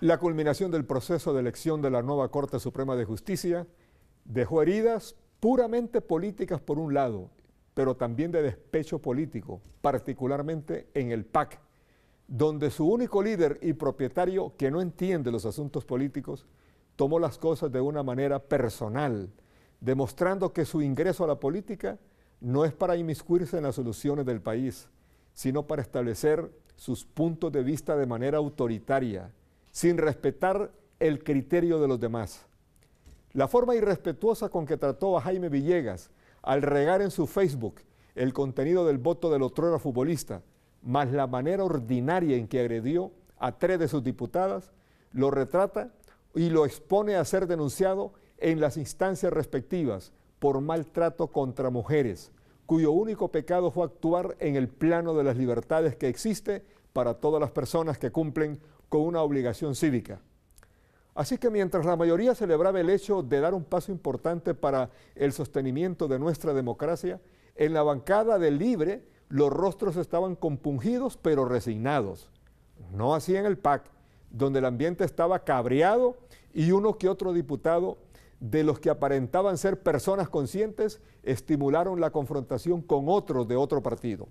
La culminación del proceso de elección de la nueva Corte Suprema de Justicia dejó heridas puramente políticas por un lado, pero también de despecho político, particularmente en el PAC, donde su único líder y propietario que no entiende los asuntos políticos tomó las cosas de una manera personal, demostrando que su ingreso a la política no es para inmiscuirse en las soluciones del país, sino para establecer sus puntos de vista de manera autoritaria sin respetar el criterio de los demás. La forma irrespetuosa con que trató a Jaime Villegas al regar en su Facebook el contenido del voto del otrora futbolista, más la manera ordinaria en que agredió a tres de sus diputadas, lo retrata y lo expone a ser denunciado en las instancias respectivas por maltrato contra mujeres, cuyo único pecado fue actuar en el plano de las libertades que existe para todas las personas que cumplen con una obligación cívica. Así que mientras la mayoría celebraba el hecho de dar un paso importante para el sostenimiento de nuestra democracia, en la bancada del libre los rostros estaban compungidos pero resignados. No así en el PAC, donde el ambiente estaba cabreado y uno que otro diputado de los que aparentaban ser personas conscientes estimularon la confrontación con otros de otro partido.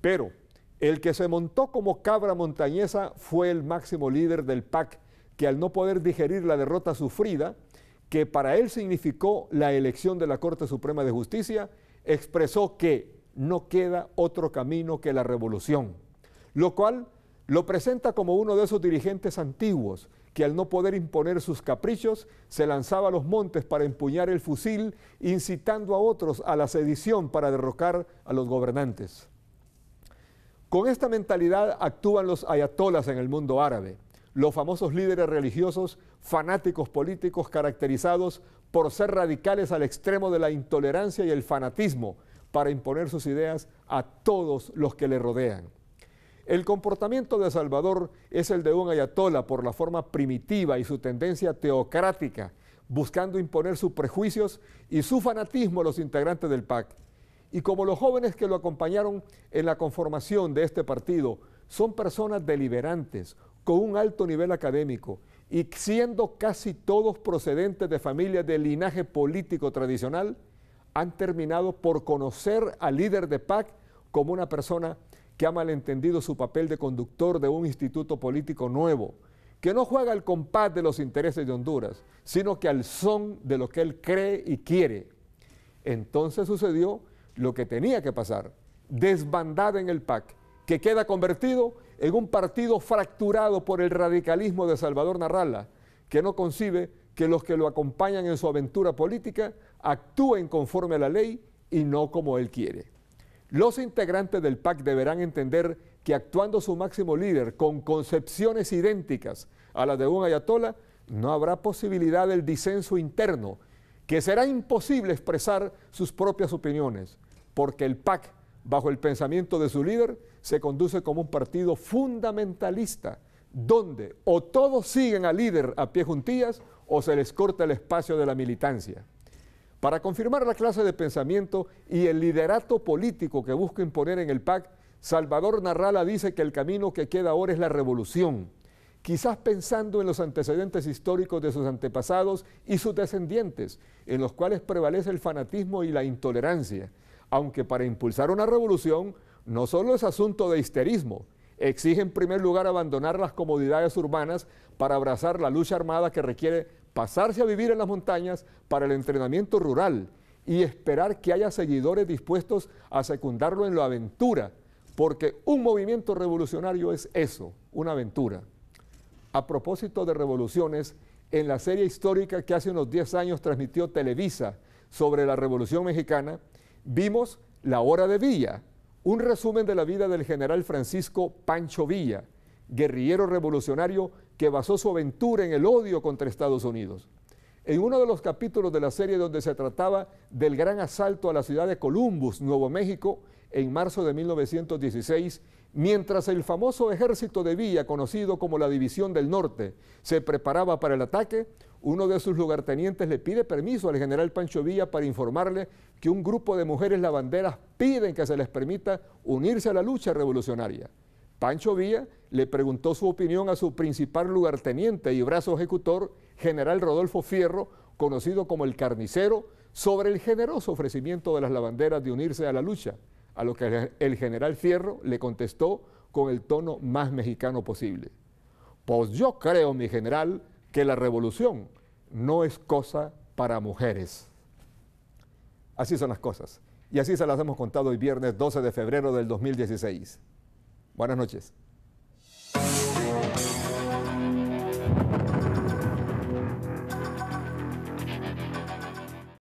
Pero el que se montó como cabra montañesa fue el máximo líder del PAC, que al no poder digerir la derrota sufrida, que para él significó la elección de la Corte Suprema de Justicia, expresó que no queda otro camino que la revolución, lo cual lo presenta como uno de esos dirigentes antiguos que al no poder imponer sus caprichos se lanzaba a los montes para empuñar el fusil, incitando a otros a la sedición para derrocar a los gobernantes. Con esta mentalidad actúan los ayatolas en el mundo árabe, los famosos líderes religiosos, fanáticos políticos caracterizados por ser radicales al extremo de la intolerancia y el fanatismo para imponer sus ideas a todos los que le rodean. El comportamiento de Salvador es el de un ayatola por la forma primitiva y su tendencia teocrática, buscando imponer sus prejuicios y su fanatismo a los integrantes del PAC y como los jóvenes que lo acompañaron en la conformación de este partido son personas deliberantes, con un alto nivel académico y siendo casi todos procedentes de familias de linaje político tradicional, han terminado por conocer al líder de PAC como una persona que ha malentendido su papel de conductor de un instituto político nuevo, que no juega al compás de los intereses de Honduras, sino que al son de lo que él cree y quiere. Entonces sucedió lo que tenía que pasar, desbandada en el PAC, que queda convertido en un partido fracturado por el radicalismo de Salvador Narrala, que no concibe que los que lo acompañan en su aventura política actúen conforme a la ley y no como él quiere. Los integrantes del PAC deberán entender que actuando su máximo líder con concepciones idénticas a las de un ayatola, no habrá posibilidad del disenso interno, que será imposible expresar sus propias opiniones porque el PAC, bajo el pensamiento de su líder, se conduce como un partido fundamentalista, donde o todos siguen al líder a pie juntillas o se les corta el espacio de la militancia. Para confirmar la clase de pensamiento y el liderato político que busca imponer en el PAC, Salvador Narrala dice que el camino que queda ahora es la revolución, quizás pensando en los antecedentes históricos de sus antepasados y sus descendientes, en los cuales prevalece el fanatismo y la intolerancia aunque para impulsar una revolución no solo es asunto de histerismo, exige en primer lugar abandonar las comodidades urbanas para abrazar la lucha armada que requiere pasarse a vivir en las montañas para el entrenamiento rural y esperar que haya seguidores dispuestos a secundarlo en la aventura, porque un movimiento revolucionario es eso, una aventura. A propósito de revoluciones, en la serie histórica que hace unos 10 años transmitió Televisa sobre la Revolución Mexicana, vimos La Hora de Villa, un resumen de la vida del general Francisco Pancho Villa, guerrillero revolucionario que basó su aventura en el odio contra Estados Unidos. En uno de los capítulos de la serie donde se trataba del gran asalto a la ciudad de Columbus, Nuevo México, en marzo de 1916, mientras el famoso ejército de Villa, conocido como la División del Norte, se preparaba para el ataque, uno de sus lugartenientes le pide permiso al general Pancho Villa para informarle que un grupo de mujeres lavanderas piden que se les permita unirse a la lucha revolucionaria. Pancho Villa le preguntó su opinión a su principal lugarteniente y brazo ejecutor, general Rodolfo Fierro, conocido como el carnicero, sobre el generoso ofrecimiento de las lavanderas de unirse a la lucha, a lo que el general Fierro le contestó con el tono más mexicano posible. Pues yo creo, mi general, que la revolución no es cosa para mujeres. Así son las cosas. Y así se las hemos contado hoy viernes 12 de febrero del 2016. Buenas noches.